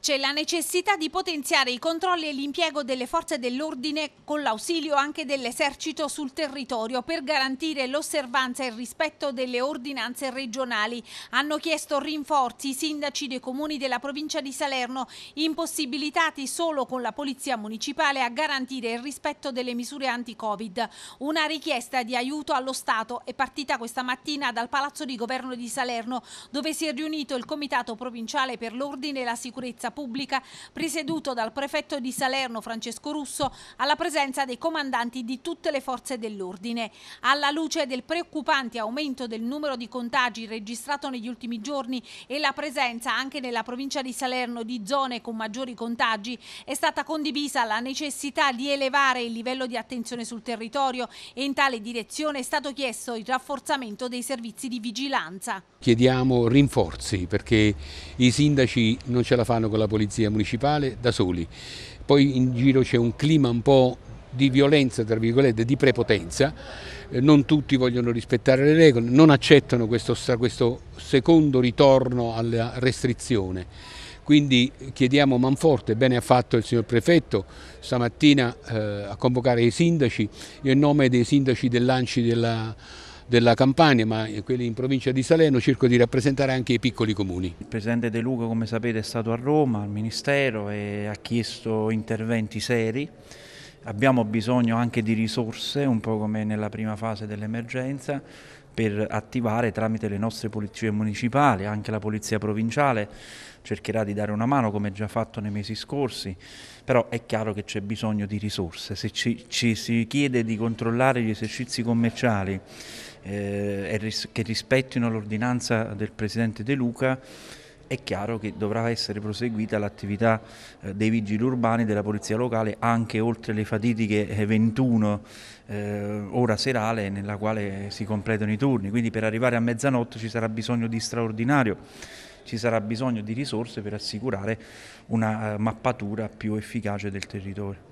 C'è la necessità di potenziare i controlli e l'impiego delle forze dell'ordine con l'ausilio anche dell'esercito sul territorio per garantire l'osservanza e il rispetto delle ordinanze regionali. Hanno chiesto rinforzi i sindaci dei comuni della provincia di Salerno, impossibilitati solo con la polizia municipale a garantire il rispetto delle misure anti-Covid. Una richiesta di aiuto allo Stato è partita questa mattina dal Palazzo di Governo di Salerno, dove si è riunito il Comitato Provinciale per l'Ordine e la Sicurezza sicurezza pubblica presieduto dal prefetto di Salerno Francesco Russo alla presenza dei comandanti di tutte le forze dell'ordine. Alla luce del preoccupante aumento del numero di contagi registrato negli ultimi giorni e la presenza anche nella provincia di Salerno di zone con maggiori contagi, è stata condivisa la necessità di elevare il livello di attenzione sul territorio e in tale direzione è stato chiesto il rafforzamento dei servizi di vigilanza. Chiediamo rinforzi perché i sindaci non ce la fanno con la polizia municipale da soli. Poi in giro c'è un clima un po' di violenza, tra virgolette, di prepotenza, eh, non tutti vogliono rispettare le regole, non accettano questo, questo secondo ritorno alla restrizione. Quindi chiediamo manforte, bene ha fatto il signor Prefetto stamattina eh, a convocare i sindaci, io in nome dei sindaci dell'Anci della della Campania, ma quelli in provincia di Salerno, cerco di rappresentare anche i piccoli comuni. Il Presidente De Luca, come sapete, è stato a Roma, al Ministero e ha chiesto interventi seri. Abbiamo bisogno anche di risorse, un po' come nella prima fase dell'emergenza, per attivare tramite le nostre polizie municipali, anche la polizia provinciale cercherà di dare una mano come già fatto nei mesi scorsi, però è chiaro che c'è bisogno di risorse. Se ci, ci si chiede di controllare gli esercizi commerciali eh, che rispettino l'ordinanza del Presidente De Luca, è chiaro che dovrà essere proseguita l'attività eh, dei vigili urbani della polizia locale anche oltre le fatidiche 21 eh, eh, ora serale nella quale si completano i turni, quindi per arrivare a mezzanotte ci sarà bisogno di straordinario, ci sarà bisogno di risorse per assicurare una eh, mappatura più efficace del territorio.